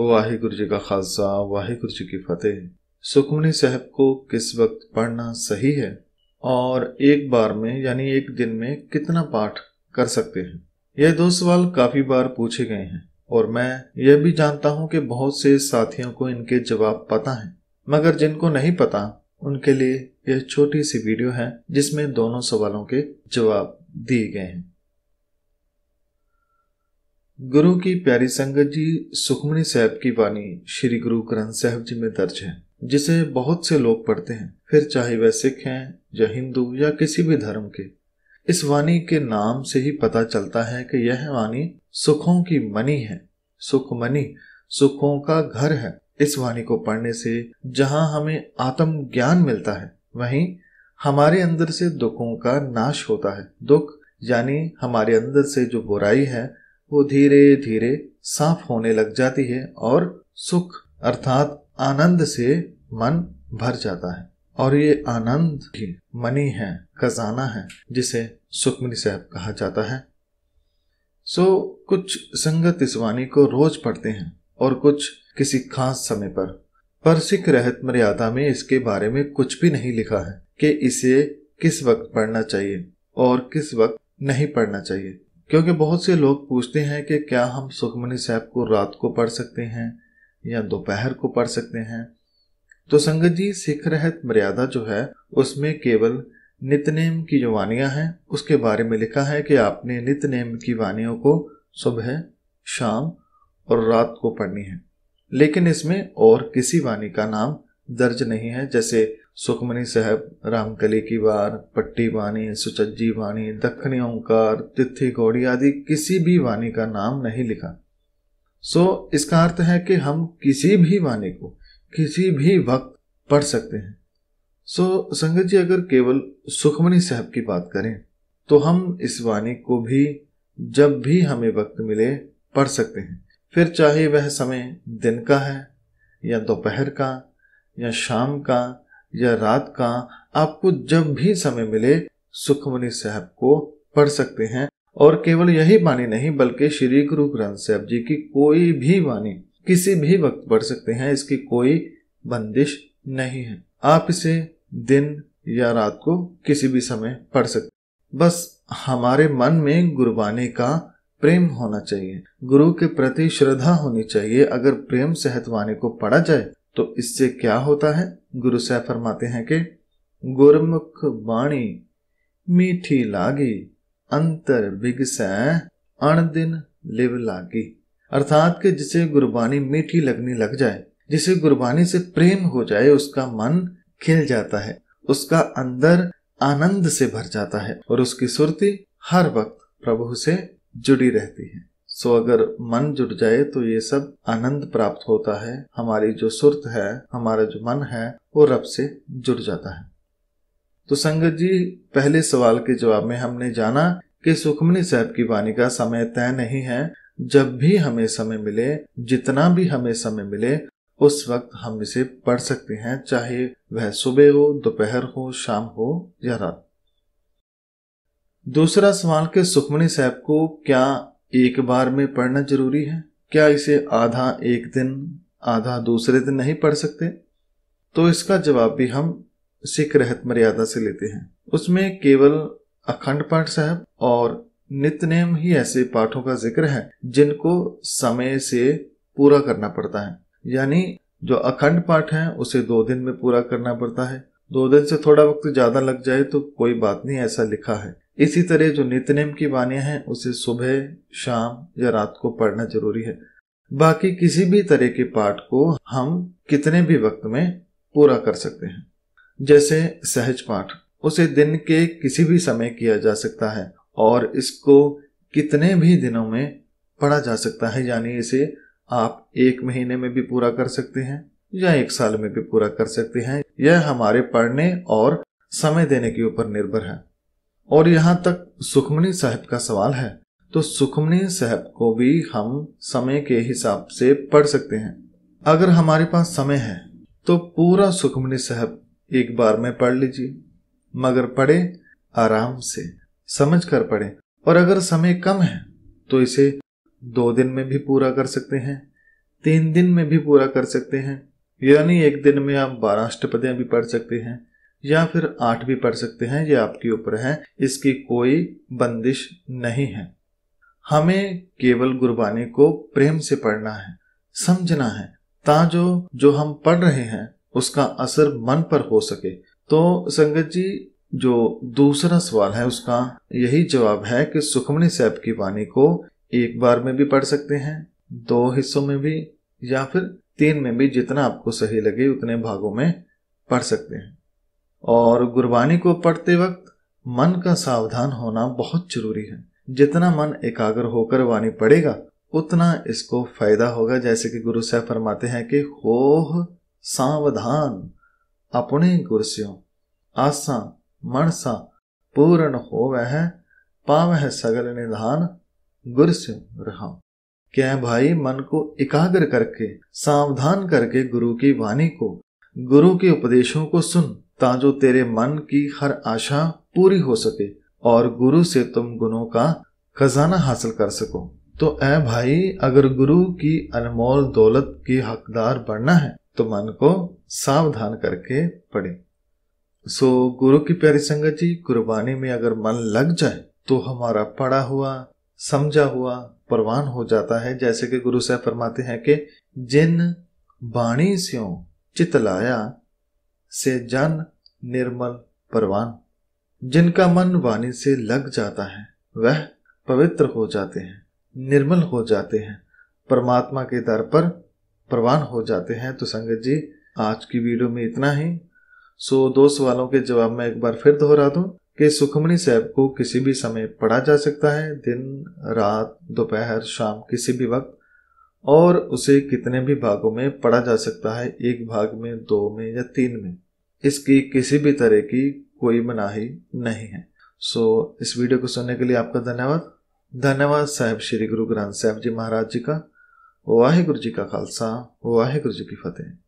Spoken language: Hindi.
वाहिगुरु जी का खालसा वाहिगुरु जी की फतेह सुखमनी साहब को किस वक्त पढ़ना सही है और एक बार में यानी एक दिन में कितना पाठ कर सकते हैं यह दो सवाल काफी बार पूछे गए हैं और मैं यह भी जानता हूं कि बहुत से साथियों को इनके जवाब पता हैं मगर जिनको नहीं पता उनके लिए यह छोटी सी वीडियो है जिसमें दोनों सवालों के जवाब दिए गए हैं गुरु की प्यारी संगत जी सुखमणी साहब की वाणी श्री गुरु ग्रंथ साहब जी में दर्ज है जिसे बहुत से लोग पढ़ते हैं फिर चाहे वह सिख हैं या हिंदू या किसी भी धर्म के इस वाणी के नाम से ही पता चलता है कि यह वाणी सुखों की मनी है सुखमणि सुखों का घर है इस वाणी को पढ़ने से जहां हमें आत्म ज्ञान मिलता है वहीं हमारे अंदर से दुखों का नाश होता है दुख यानी हमारे अंदर से जो बुराई है वो धीरे धीरे साफ होने लग जाती है और सुख अर्थात आनंद से मन भर जाता है और ये आनंद ही मनी है खजाना है जिसे सुखमनी साहब कहा जाता है सो so, कुछ संगत इस वाणी को रोज पढ़ते हैं और कुछ किसी खास समय पर पर सिख रहत मर्यादा में इसके बारे में कुछ भी नहीं लिखा है कि इसे किस वक्त पढ़ना चाहिए और किस वक्त नहीं पढ़ना चाहिए क्योंकि बहुत से लोग पूछते हैं कि क्या हम सुखमनी साहब को रात को पढ़ सकते हैं या दोपहर को पढ़ सकते हैं तो संगत जी सिख रहत मर्यादा जो है उसमें केवल नितनेम की जो वानियां हैं उसके बारे में लिखा है कि आपने नितनेम की वानियों को सुबह शाम और रात को पढ़नी है लेकिन इसमें और किसी वाणी का नाम दर्ज नहीं है जैसे सुखमणि साहब रामकली की वार पट्टी वाणी सुचज्जी वाणी दक्षिणी ओंकार तिथि घोड़ी आदि किसी भी वाणी का नाम नहीं लिखा सो इसका अर्थ है कि हम किसी भी वाणी को किसी भी वक्त पढ़ सकते हैं सो संगत जी अगर केवल सुखमणि साहब की बात करें तो हम इस वाणी को भी जब भी हमें वक्त मिले पढ़ सकते हैं फिर चाहे वह समय दिन का है या दोपहर का या शाम का या रात का आपको जब भी समय मिले सुखमणि साहब को पढ़ सकते हैं और केवल यही वाणी नहीं बल्कि श्री गुरु ग्रंथ साहब जी की कोई भी वाणी किसी भी वक्त पढ़ सकते हैं इसकी कोई बंदिश नहीं है आप इसे दिन या रात को किसी भी समय पढ़ सकते बस हमारे मन में गुरबाणी का प्रेम होना चाहिए गुरु के प्रति श्रद्धा होनी चाहिए अगर प्रेम सहित वाणी को पढ़ा जाए तो इससे क्या होता है गुरु साहब फरमाते हैं कि गुरमुख वाणी मीठी लागी अंतर बिगस अणदिन लिव लागी अर्थात कि जिसे गुरबानी मीठी लगने लग जाए जिसे गुरबानी से प्रेम हो जाए उसका मन खिल जाता है उसका अंदर आनंद से भर जाता है और उसकी सुरती हर वक्त प्रभु से जुड़ी रहती है सो अगर मन जुट जाए तो ये सब आनंद प्राप्त होता है हमारी जो सुरत है हमारा जो मन है वो रब से जुड़ जाता है तो संगत जी पहले सवाल के जवाब में हमने जाना कि सुखमनी साहब की वाणी का समय तय नहीं है जब भी हमें समय मिले जितना भी हमें समय मिले उस वक्त हम इसे पढ़ सकते हैं चाहे वह सुबह हो दोपहर हो शाम हो या रात दूसरा सवाल के सुखमणि साहब को क्या एक बार में पढ़ना जरूरी है क्या इसे आधा एक दिन आधा दूसरे दिन नहीं पढ़ सकते तो इसका जवाब भी हम सिख रहत मर्यादा से लेते हैं उसमें केवल अखंड पाठ साहब और नितनेम ही ऐसे पाठों का जिक्र है जिनको समय से पूरा करना पड़ता है यानी जो अखंड पाठ है उसे दो दिन में पूरा करना पड़ता है दो दिन से थोड़ा वक्त ज्यादा लग जाए तो कोई बात नहीं ऐसा लिखा है इसी तरह जो नितनेम की वाणियाँ हैं उसे सुबह शाम या रात को पढ़ना जरूरी है बाकी किसी भी तरह के पाठ को हम कितने भी वक्त में पूरा कर सकते हैं जैसे सहज पाठ उसे दिन के किसी भी समय किया जा सकता है और इसको कितने भी दिनों में पढ़ा जा सकता है यानी इसे आप एक महीने में भी पूरा कर सकते हैं या एक साल में भी पूरा कर सकते हैं यह हमारे पढ़ने और समय देने के ऊपर निर्भर है और यहाँ तक सुखमनी साहब का सवाल है तो सुखमनी साहब को भी हम समय के हिसाब से पढ़ सकते हैं अगर हमारे पास समय है तो पूरा सुखमनी साहब एक बार में पढ़ लीजिए मगर पढ़े आराम से समझ कर पढ़े और अगर समय कम है तो इसे दो दिन में भी पूरा कर सकते हैं तीन दिन में भी पूरा कर सकते हैं यानी एक दिन में आप बारह अष्टपदियां भी पढ़ सकते हैं या फिर आठ भी पढ़ सकते हैं ये आपके ऊपर है इसकी कोई बंदिश नहीं है हमें केवल गुरबानी को प्रेम से पढ़ना है समझना है ताजो जो हम पढ़ रहे हैं उसका असर मन पर हो सके तो संगत जी जो दूसरा सवाल है उसका यही जवाब है कि सुखमणी साहब की वाणी को एक बार में भी पढ़ सकते हैं दो हिस्सों में भी या फिर तीन में भी जितना आपको सही लगे उतने भागों में पढ़ सकते हैं और गुरबानी को पढ़ते वक्त मन का सावधान होना बहुत जरूरी है जितना मन एकाग्र होकर वाणी पढ़ेगा उतना इसको फायदा होगा जैसे कि गुरु साहब फरमाते हैं कि होह सावधान अपने गुर स्यों आसा मनसा पूर्ण हो वह है सगल निधान गुर रहा क्या भाई मन को एकाग्र करके सावधान करके गुरु की वाणी को गुरु के उपदेशों को सुन ताजो तेरे मन की हर आशा पूरी हो सके और गुरु से तुम गुणों का खजाना हासिल कर सको तो ऐ भाई अगर गुरु की अनमोल दौलत की हकदार बनना है तो मन को सावधान करके पढ़े सो गुरु की प्यारी संगत जी कुर्बानी में अगर मन लग जाए तो हमारा पढ़ा हुआ समझा हुआ परवान हो जाता है जैसे कि गुरु साहब फरमाते हैं कि जिन बाणी से चितलाया से जन निर्मल परवान जिनका मन वाणी से लग जाता है वह पवित्र हो जाते हैं निर्मल हो जाते हैं परमात्मा के दर पर प्रवान हो जाते हैं तो संगत जी आज की वीडियो में इतना ही सो दो सवालों के जवाब में एक बार फिर दोहरा दूं कि सुखमणी साहब को किसी भी समय पढ़ा जा सकता है दिन रात दोपहर शाम किसी भी वक्त और उसे कितने भी भागों में पढ़ा जा सकता है एक भाग में दो में या तीन में इसकी किसी भी तरह की कोई मनाही नहीं है सो so, इस वीडियो को सुनने के लिए आपका धन्यवाद धन्यवाद साहब श्री गुरु ग्रंथ साहब जी महाराज जी का वाहिगुरु जी का खालसा वाहिगुरु जी की फतेह